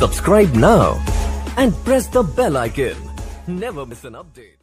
Subscribe now and press the bell icon. Never miss an update.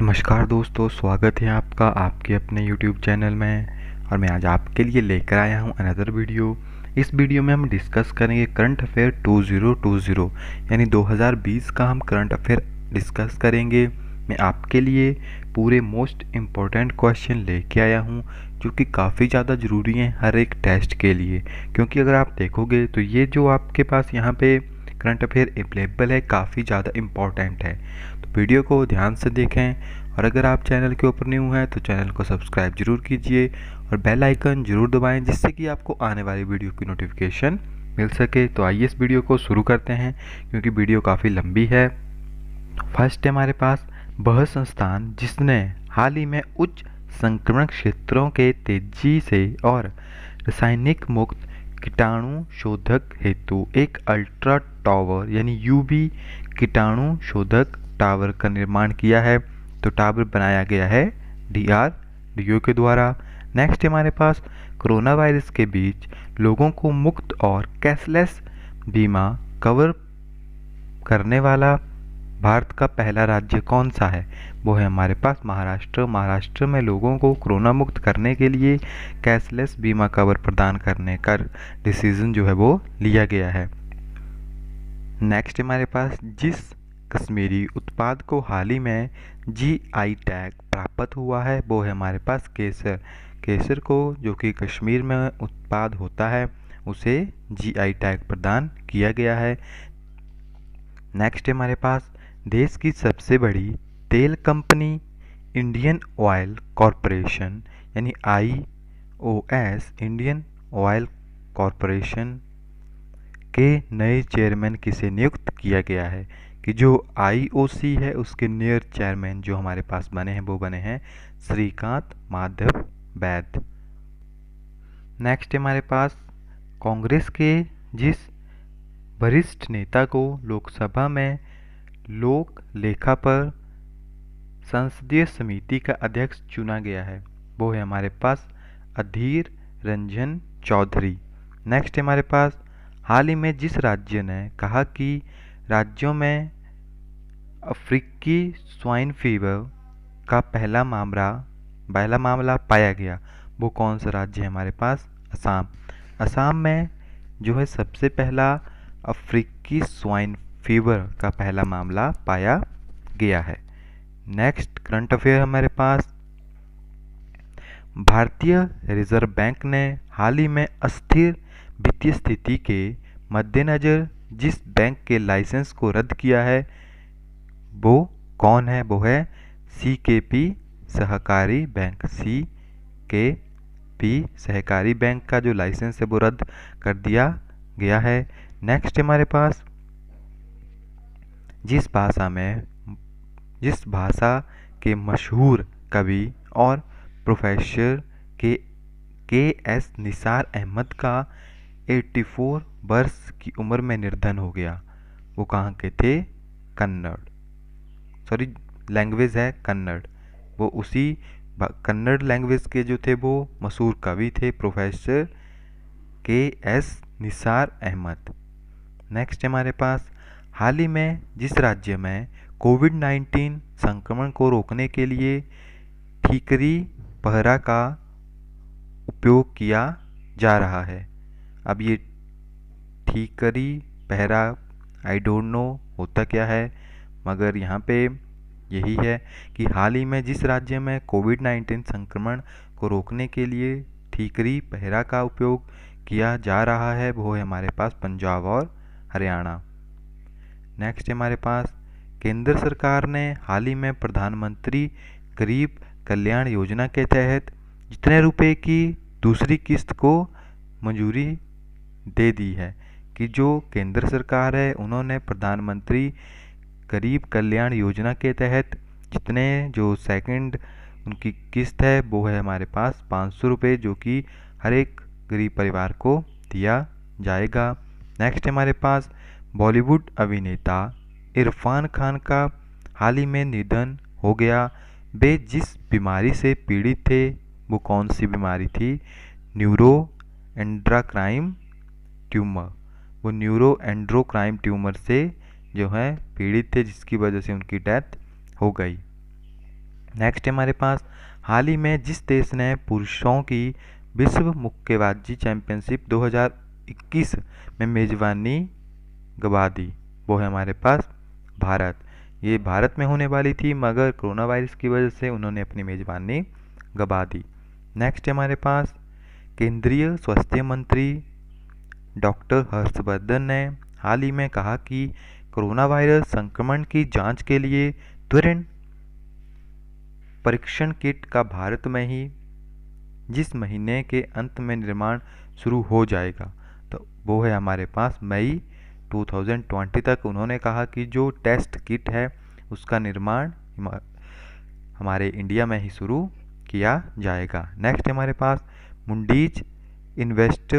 नमस्कार दोस्तों स्वागत है आपका आपके अपने YouTube चैनल में और मैं आज आपके लिए लेकर आया हूं अनदर वीडियो इस वीडियो में हम डिस्कस करेंगे करंट अफेयर 2020 यानी 2020 का हम करंट अफेयर डिस्कस करेंगे मैं आपके लिए पूरे मोस्ट इम्पॉर्टेंट क्वेश्चन लेके आया हूँ जो कि काफ़ी ज़्यादा ज़रूरी हैं हर एक टेस्ट के लिए क्योंकि अगर आप देखोगे तो ये जो आपके पास यहाँ पे करंट अफेयर अवेलेबल है काफ़ी ज़्यादा इम्पॉर्टेंट है तो वीडियो को ध्यान से देखें और अगर आप चैनल के ऊपर न्यू हैं तो चैनल को सब्सक्राइब जरूर कीजिए और बेल आइकन ज़रूर दबाएं जिससे कि आपको आने वाली वीडियो की नोटिफिकेशन मिल सके तो आइए इस वीडियो को शुरू करते हैं क्योंकि वीडियो काफ़ी लंबी है फर्स्ट है हमारे पास वह संस्थान जिसने हाल ही में उच्च संक्रमण क्षेत्रों के तेजी से और रासायनिक मुक्त कीटाणु शोधक हेतु एक अल्ट्रा टावर यानी यूबी कीटाणु शोधक टावर का निर्माण किया है तो टावर बनाया गया है डी आर डी के द्वारा नेक्स्ट हमारे पास कोरोना वायरस के बीच लोगों को मुक्त और कैशलेस बीमा कवर करने वाला भारत का पहला राज्य कौन सा है वो है हमारे पास महाराष्ट्र महाराष्ट्र में लोगों को कोरोना मुक्त करने के लिए कैशलेस बीमा कवर प्रदान करने का डिसीज़न जो है वो लिया गया है नेक्स्ट हमारे पास जिस कश्मीरी उत्पाद को हाल ही में जी आई टैग प्राप्त हुआ है वो है हमारे पास केसर केसर को जो कि कश्मीर में उत्पाद होता है उसे जी आई टैग प्रदान किया गया है नेक्स्ट हमारे पास देश की सबसे बड़ी तेल कंपनी इंडियन ऑयल कॉरपोरेशन यानी I O S Indian Oil Corporation के नए चेयरमैन किसे नियुक्त किया गया है कि जो आईओसी है उसके नियर चेयरमैन जो हमारे पास बने हैं वो बने हैं श्रीकांत माधव बैद नेक्स्ट हमारे पास कांग्रेस के जिस वरिष्ठ नेता को लोकसभा में लोक लेखा पर संसदीय समिति का अध्यक्ष चुना गया है वो है हमारे पास अधीर रंजन चौधरी नेक्स्ट है हमारे पास हाल ही में जिस राज्य ने कहा कि राज्यों में अफ्रीकी स्वाइन फीवर का पहला मामला पहला मामला पाया गया वो कौन सा राज्य है हमारे पास असम असम में जो है सबसे पहला अफ्रीकी स्वाइन फीवर का पहला मामला पाया गया है नेक्स्ट करंट अफेयर हमारे पास भारतीय रिजर्व बैंक ने हाल ही में अस्थिर वित्तीय स्थिति के मद्देनज़र जिस बैंक के लाइसेंस को रद्द किया है वो कौन है वो है सी के पी सहकारी बैंक सी के पी सहकारी बैंक का जो लाइसेंस है वो रद्द कर दिया गया है नेक्स्ट हमारे पास जिस भाषा में जिस भाषा के मशहूर कवि और प्रोफेसर के के एस निसार अहमद का 84 वर्ष की उम्र में निर्धन हो गया वो कहाँ के थे कन्नड़ सॉरी लैंग्वेज है कन्नड़ वो उसी कन्नड़ लैंग्वेज के जो थे वो मशहूर कवि थे प्रोफेसर के एस निसार अहमद नेक्स्ट हमारे पास हाल ही में जिस राज्य में कोविड नाइन्टीन संक्रमण को रोकने के लिए ठीकरी पहरा का उपयोग किया जा रहा है अब ये ठीकरी पहरा आई डोंट नो होता क्या है मगर यहाँ पे यही है कि हाल ही में जिस राज्य में कोविड नाइन्टीन संक्रमण को रोकने के लिए ठीकरी पहरा का उपयोग किया जा रहा है वो है हमारे पास पंजाब और हरियाणा नेक्स्ट है हमारे पास केंद्र सरकार ने हाल ही में प्रधानमंत्री गरीब कल्याण योजना के तहत जितने रुपए की दूसरी किस्त को मंजूरी दे दी है कि जो केंद्र सरकार है उन्होंने प्रधानमंत्री गरीब कल्याण योजना के तहत जितने जो सेकंड उनकी किस्त है वो है हमारे पास पाँच सौ रुपये जो कि हर एक गरीब परिवार को दिया जाएगा नेक्स्ट हमारे पास बॉलीवुड अभिनेता इरफान खान का हाल ही में निधन हो गया वे जिस बीमारी से पीड़ित थे वो कौन सी बीमारी थी न्यूरो एंड्राक्राइम ट्यूमर वो न्यूरो एंड्रोक्राइम ट्यूमर से जो है पीड़ित थे जिसकी वजह से उनकी डेथ हो गई नेक्स्ट है हमारे पास हाल ही में जिस देश ने पुरुषों की विश्व मुक्केबाजी चैंपियनशिप 2021 में मेज़बानी गवा दी वो है हमारे पास भारत ये भारत में होने वाली थी मगर कोरोना वायरस की वजह से उन्होंने अपनी मेज़बानी गवा दी नेक्स्ट है हमारे पास केंद्रीय स्वास्थ्य मंत्री डॉक्टर हर्षवर्धन ने हाल ही में कहा कि कोरोना वायरस संक्रमण की जांच के लिए त्वरण परीक्षण किट का भारत में ही जिस महीने के अंत में निर्माण शुरू हो जाएगा तो वो है हमारे पास मई 2020 तक उन्होंने कहा कि जो टेस्ट किट है उसका निर्माण हमारे इंडिया में ही शुरू किया जाएगा नेक्स्ट हमारे पास मुंडीज इन्वेस्ट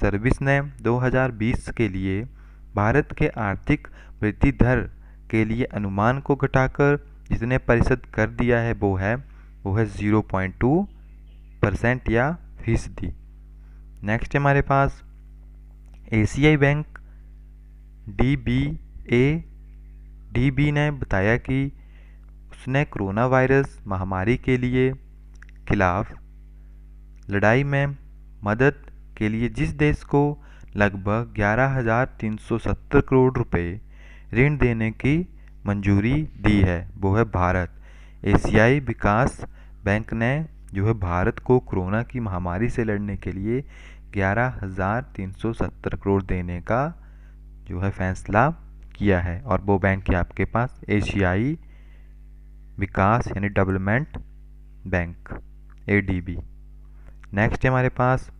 सर्विस ने 2020 के लिए भारत के आर्थिक वृद्धि दर के लिए अनुमान को घटाकर जिसने परिषद कर दिया है वो है वो है जीरो पॉइंट टू परसेंट या फीसदी नेक्स्ट हमारे पास एशियाई bank D B A D B ने बताया कि उसने कोरोना वायरस महामारी के लिए खिलाफ लड़ाई में मदद के लिए जिस देश को लगभग 11,370 करोड़ रुपए ऋण देने की मंजूरी दी है वो है भारत एशियाई विकास बैंक ने जो है भारत को कोरोना की महामारी से लड़ने के लिए 11,370 करोड़ देने का जो है फैसला किया है और वो बैंक है आपके पास एशियाई विकास यानी डेवलपमेंट बैंक एडीबी नेक्स्ट हमारे पास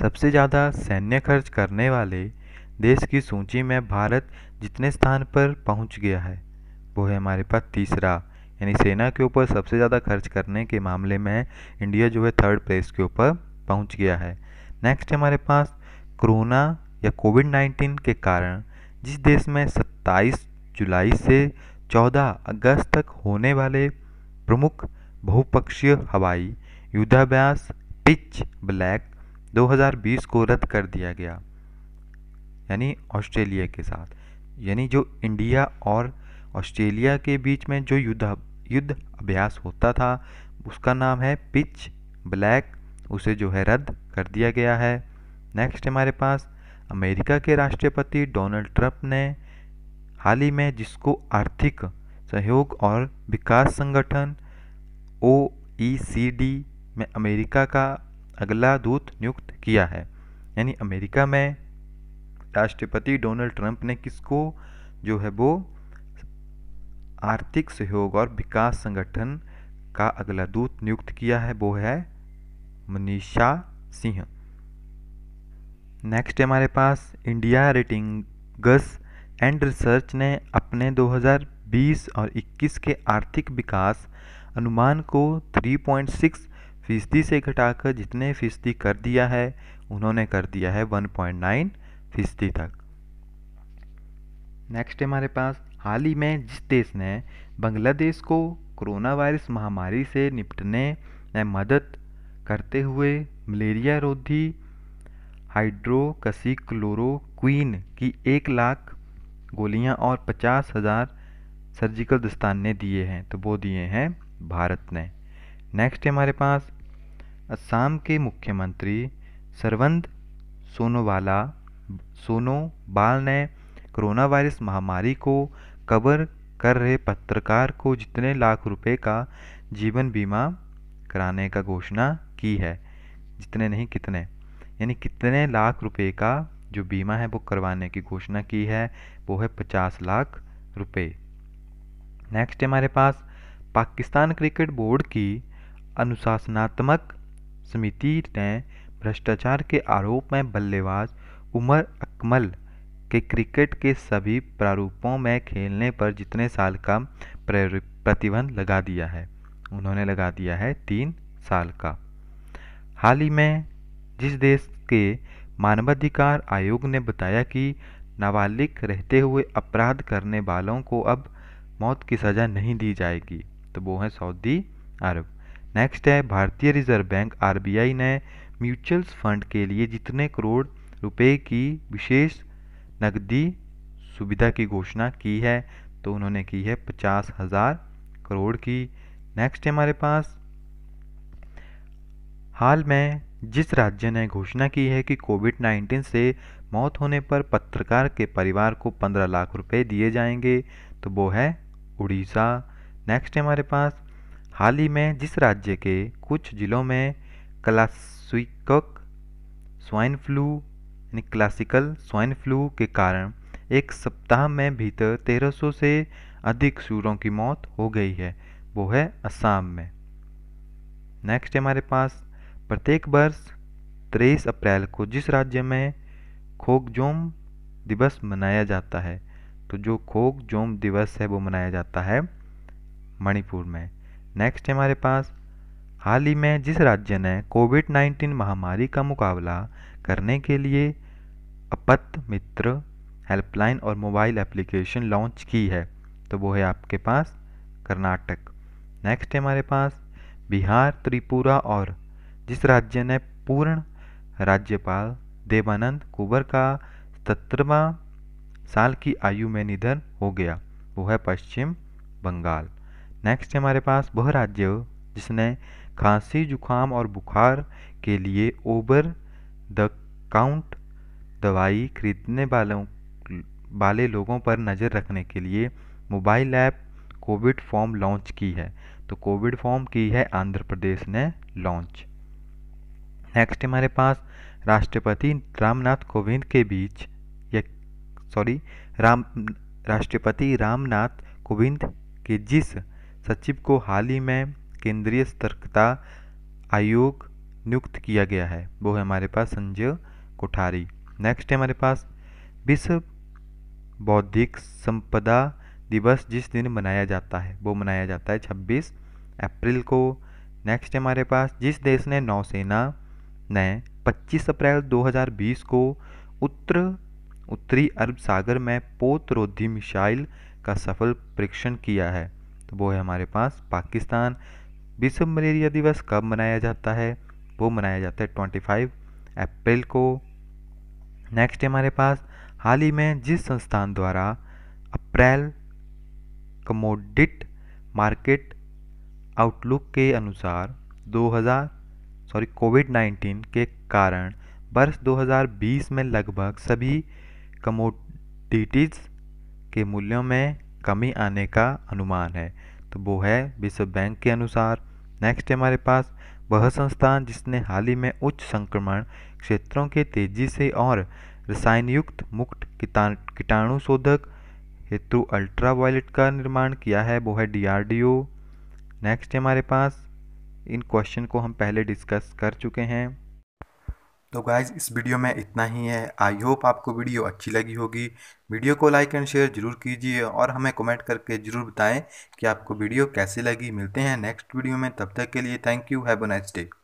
सबसे ज़्यादा सैन्य खर्च करने वाले देश की सूची में भारत जितने स्थान पर पहुंच गया है वो है हमारे पास तीसरा यानी सेना के ऊपर सबसे ज़्यादा खर्च करने के मामले में इंडिया जो है थर्ड प्लेस के ऊपर पहुंच गया है नेक्स्ट हमारे पास कोरोना या कोविड 19 के कारण जिस देश में 27 जुलाई से 14 अगस्त तक होने वाले प्रमुख बहुपक्षीय हवाई युद्धाभ्यास पिच ब्लैक 2020 को रद्द कर दिया गया यानी ऑस्ट्रेलिया के साथ यानी जो इंडिया और ऑस्ट्रेलिया के बीच में जो युद्ध युद्ध अभ्यास होता था उसका नाम है पिच ब्लैक उसे जो है रद्द कर दिया गया है नेक्स्ट हमारे पास अमेरिका के राष्ट्रपति डोनाल्ड ट्रंप ने हाल ही में जिसको आर्थिक सहयोग और विकास संगठन ओ में अमेरिका का अगला दूत नियुक्त किया है यानी अमेरिका में राष्ट्रपति डोनाल्ड ट्रंप ने किसको जो है वो आर्थिक सहयोग और विकास संगठन का अगला दूत नियुक्त किया है वो है मनीषा सिंह नेक्स्ट हमारे पास इंडिया रेटिंगस एंड रिसर्च ने अपने 2020 और 21 के आर्थिक विकास अनुमान को 3.6 फीसदी से घटाकर जितने फीसदी कर दिया है उन्होंने कर दिया है 1.9 फीसदी तक नेक्स्ट हमारे पास हाल ही में जिस देश ने बांग्लादेश को कोरोना वायरस महामारी से निपटने में मदद करते हुए मलेरिया रोधी हाइड्रोकसिक्लोरोक्वीन की एक लाख गोलियां और पचास हज़ार सर्जिकल दस्ताने दिए हैं तो वो दिए हैं भारत ने नेक्स्ट है हमारे पास असम के मुख्यमंत्री सरवंद सोनोवाला बाल ने कोरोना वायरस महामारी को कवर कर रहे पत्रकार को जितने लाख रुपए का जीवन बीमा कराने का घोषणा की है जितने नहीं कितने यानी कितने लाख रुपए का जो बीमा है वो करवाने की घोषणा की है वो है पचास लाख रुपए नेक्स्ट है हमारे पास पाकिस्तान क्रिकेट बोर्ड की अनुशासनात्मक समिति ने भ्रष्टाचार के आरोप में बल्लेबाज उमर अकमल के क्रिकेट के सभी प्रारूपों में खेलने पर जितने साल का प्रतिबंध लगा दिया है उन्होंने लगा दिया है तीन साल का हाल ही में जिस देश के मानवाधिकार आयोग ने बताया कि नाबालिग रहते हुए अपराध करने वालों को अब मौत की सज़ा नहीं दी जाएगी तो वो है सऊदी अरब नेक्स्ट है भारतीय रिजर्व बैंक आरबीआई ने म्यूचुअल फंड के लिए जितने करोड़ रुपए की विशेष नकदी सुविधा की घोषणा की है तो उन्होंने की है पचास हज़ार करोड़ की नेक्स्ट है हमारे पास हाल में जिस राज्य ने घोषणा की है कि कोविड 19 से मौत होने पर पत्रकार के परिवार को 15 लाख रुपए दिए जाएंगे तो वो है उड़ीसा नेक्स्ट है हमारे पास हाल ही में जिस राज्य के कुछ ज़िलों में क्लासिकक स्वाइन फ्लू यानी क्लासिकल स्वाइन फ्लू के कारण एक सप्ताह में भीतर 1300 से अधिक सूरों की मौत हो गई है वो है असम में नेक्स्ट हमारे पास प्रत्येक वर्ष तेईस अप्रैल को जिस राज्य में खोगजोम दिवस मनाया जाता है तो जो खोगजोम दिवस है वो मनाया जाता है मणिपुर में नेक्स्ट हमारे पास हाल ही में जिस राज्य ने कोविड 19 महामारी का मुकाबला करने के लिए अपत मित्र हेल्पलाइन और मोबाइल एप्लीकेशन लॉन्च की है तो वो है आपके पास कर्नाटक नेक्स्ट हमारे पास बिहार त्रिपुरा और जिस राज्य ने पूर्ण राज्यपाल देवानंद कुबर का सत्रवा साल की आयु में निधन हो गया वो है पश्चिम बंगाल नेक्स्ट हमारे पास वह राज्य जिसने खांसी जुखाम और बुखार के लिए ओबर द काउंट दवाई खरीदने वालों वाले लोगों पर नज़र रखने के लिए mobile app COVID form launch की है तो कोविड फॉर्म की है आंध्र प्रदेश ने लॉन्च नेक्स्ट हमारे पास राष्ट्रपति रामनाथ कोविंद के बीच या सॉरी राम राष्ट्रपति रामनाथ कोविंद के जिस सचिव को हाल ही में केंद्रीय सतर्कता आयोग नियुक्त किया गया है वो है हमारे पास संजय कोठारी नेक्स्ट है हमारे पास विश्व बौद्धिक संपदा दिवस जिस दिन मनाया जाता है वो मनाया जाता है 26 अप्रैल को नेक्स्ट हमारे पास जिस देश ने नौसेना ने 25 अप्रैल 2020 को उत्तर उत्तरी अरब सागर में पोतरोधी मिसाइल का सफल परीक्षण किया है तो वो है हमारे पास पाकिस्तान विश्व मलेरिया दिवस कब मनाया जाता है वो मनाया जाता है 25 अप्रैल को नेक्स्ट है हमारे पास हाल ही में जिस संस्थान द्वारा अप्रैल कमोडिट मार्केट आउटलुक के अनुसार सॉरी कोविड 19 के कारण वर्ष 2020 में लगभग सभी कमोडिटीज़ के मूल्यों में कमी आने का अनुमान है तो वो है विश्व बैंक के अनुसार नेक्स्ट हमारे पास वह संस्थान जिसने हाल ही में उच्च संक्रमण क्षेत्रों के तेजी से और रसायनयुक्त मुक्त कीटाणु शोधक हेतु अल्ट्रावायलेट का निर्माण किया है वो है डी नेक्स्ट हमारे पास इन क्वेश्चन को हम पहले डिस्कस कर चुके हैं तो गाइज़ इस वीडियो में इतना ही है आई होप आपको वीडियो अच्छी लगी होगी वीडियो को लाइक एंड शेयर ज़रूर कीजिए और हमें कमेंट करके ज़रूर बताएं कि आपको वीडियो कैसी लगी मिलते हैं नेक्स्ट वीडियो में तब तक के लिए thank you have a nice day